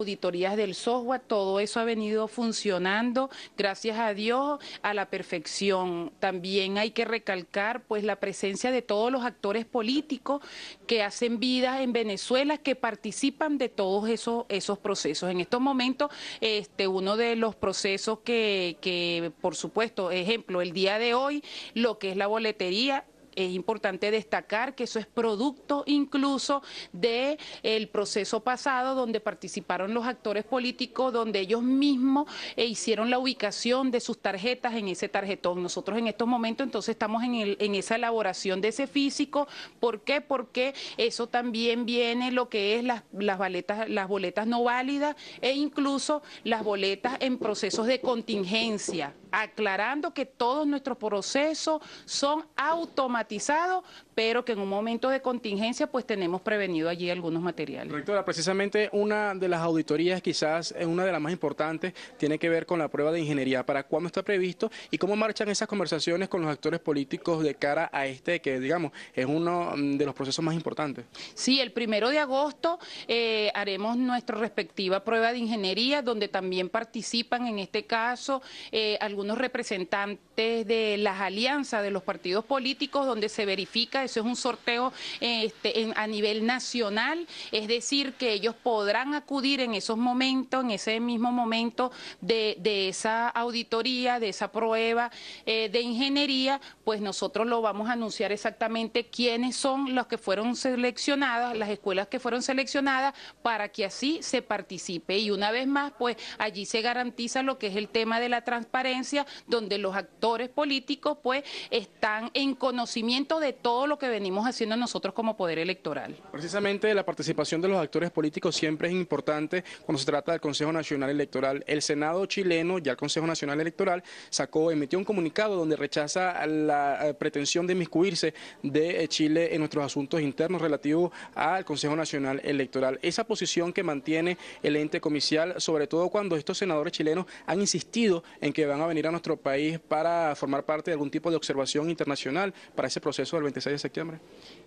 auditorías del software, todo eso ha venido funcionando, gracias a Dios, a la perfección. También hay que recalcar pues la presencia de todos los actores políticos que hacen vida en Venezuela, que participan de todos esos, esos procesos. En estos momentos, este, uno de los procesos que, que, por supuesto, ejemplo, el día de hoy, lo que es la boletería, es importante destacar que eso es producto incluso de el proceso pasado donde participaron los actores políticos, donde ellos mismos eh, hicieron la ubicación de sus tarjetas en ese tarjetón. Nosotros en estos momentos entonces estamos en, en esa elaboración de ese físico. ¿Por qué? Porque eso también viene lo que es las, las boletas no válidas e incluso las boletas en procesos de contingencia aclarando que todos nuestros procesos son automatizados, pero que en un momento de contingencia pues tenemos prevenido allí algunos materiales. Rectora, precisamente una de las auditorías, quizás eh, una de las más importantes, tiene que ver con la prueba de ingeniería. ¿Para cuándo está previsto y cómo marchan esas conversaciones con los actores políticos de cara a este que, digamos, es uno mm, de los procesos más importantes? Sí, el primero de agosto eh, haremos nuestra respectiva prueba de ingeniería, donde también participan en este caso eh, algunos representantes de las alianzas de los partidos políticos, donde se verifica, eso es un sorteo este, a nivel nacional, es decir, que ellos podrán acudir en esos momentos, en ese mismo momento de, esa auditoría, de esa prueba eh, de ingeniería, pues nosotros lo vamos a anunciar exactamente quiénes son los que fueron seleccionadas, las escuelas que fueron seleccionadas, para que así se participe. Y una vez más, pues allí se garantiza lo que es el tema de la transparencia donde los actores políticos pues están en conocimiento de todo lo que venimos haciendo nosotros como poder electoral. Precisamente la participación de los actores políticos siempre es importante cuando se trata del Consejo Nacional Electoral. El Senado chileno, y el Consejo Nacional Electoral, sacó, emitió un comunicado donde rechaza la eh, pretensión de inmiscuirse de eh, Chile en nuestros asuntos internos relativos al Consejo Nacional Electoral. Esa posición que mantiene el ente comicial, sobre todo cuando estos senadores chilenos han insistido en que van a venir ir a nuestro país para formar parte de algún tipo de observación internacional para ese proceso del 26 de septiembre.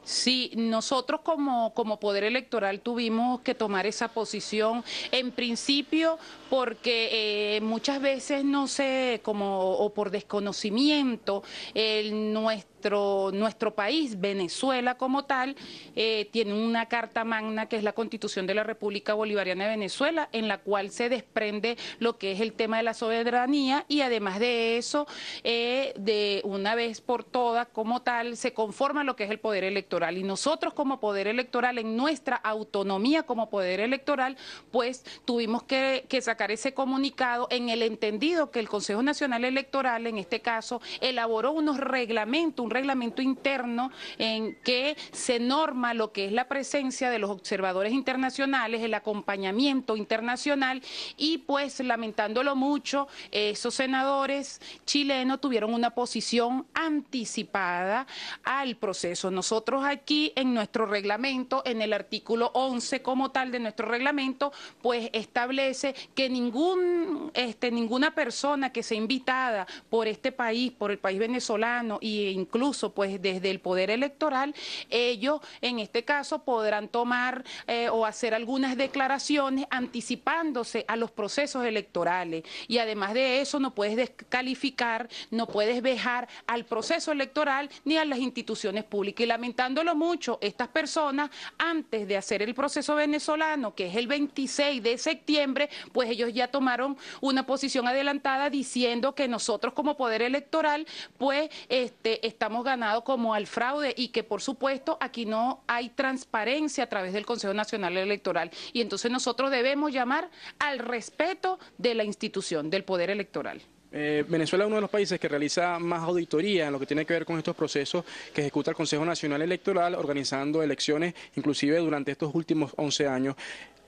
Sí, nosotros como, como Poder Electoral tuvimos que tomar esa posición en principio porque eh, muchas veces, no sé, como o por desconocimiento, el, nuestro, nuestro país, Venezuela como tal, eh, tiene una carta magna que es la Constitución de la República Bolivariana de Venezuela, en la cual se desprende lo que es el tema de la soberanía y además de eso, eh, de una vez por todas como tal, se conforma lo que es el Poder Electoral y nosotros como poder electoral, en nuestra autonomía como poder electoral, pues tuvimos que, que sacar ese comunicado en el entendido que el Consejo Nacional Electoral, en este caso, elaboró unos reglamentos, un reglamento interno en que se norma lo que es la presencia de los observadores internacionales, el acompañamiento internacional y pues lamentándolo mucho, esos senadores chilenos tuvieron una posición anticipada al proceso. Nosotros aquí en nuestro reglamento, en el artículo 11 como tal de nuestro reglamento, pues establece que ningún, este, ninguna persona que sea invitada por este país, por el país venezolano e incluso pues desde el poder electoral, ellos en este caso podrán tomar eh, o hacer algunas declaraciones anticipándose a los procesos electorales. Y además de eso no puedes descalificar, no puedes vejar al proceso electoral ni a las instituciones públicas. Y lamentando mucho, estas personas, antes de hacer el proceso venezolano, que es el 26 de septiembre, pues ellos ya tomaron una posición adelantada diciendo que nosotros como poder electoral, pues este, estamos ganados como al fraude y que por supuesto aquí no hay transparencia a través del Consejo Nacional Electoral. Y entonces nosotros debemos llamar al respeto de la institución, del poder electoral. Eh, Venezuela es uno de los países que realiza más auditoría en lo que tiene que ver con estos procesos que ejecuta el Consejo Nacional Electoral, organizando elecciones inclusive durante estos últimos 11 años.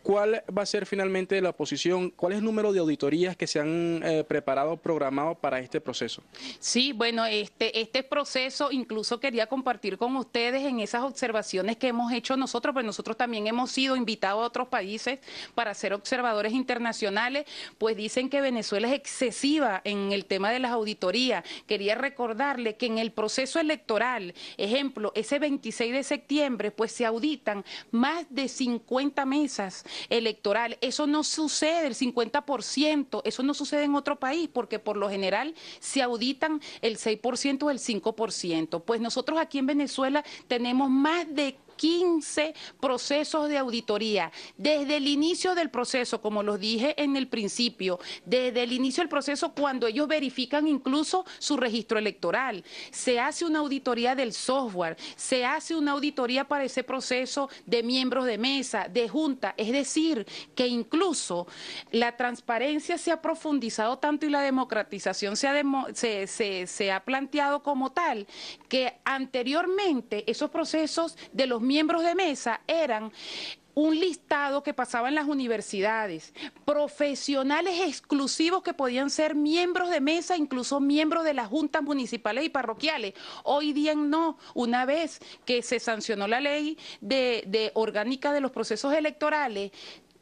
¿Cuál va a ser finalmente la posición? ¿Cuál es el número de auditorías que se han eh, preparado, programado para este proceso? Sí, bueno, este, este, proceso incluso quería compartir con ustedes en esas observaciones que hemos hecho nosotros, pues nosotros también hemos sido invitados a otros países para ser observadores internacionales, pues dicen que Venezuela es excesiva en el tema de las auditorías. Quería recordarle que en el proceso electoral, ejemplo, ese 26 de septiembre, pues se auditan más de 50 mesas electoral. Eso no sucede, el 50%, eso no sucede en otro país, porque por lo general se auditan el 6% o el 5%. Pues nosotros aquí en Venezuela tenemos más de 15 procesos de auditoría. Desde el inicio del proceso, como los dije en el principio, desde el inicio del proceso cuando ellos verifican incluso su registro electoral, se hace una auditoría del software, se hace una auditoría para ese proceso de miembros de mesa, de junta, es decir, que incluso la transparencia se ha profundizado tanto y la democratización se ha, se, se ha planteado como tal que anteriormente esos procesos de los miembros de mesa eran un listado que pasaba en las universidades, profesionales exclusivos que podían ser miembros de mesa, incluso miembros de las juntas municipales y parroquiales. Hoy día no, una vez que se sancionó la ley de, orgánica de los procesos electorales,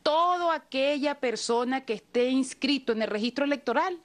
toda aquella persona que esté inscrito en el registro electoral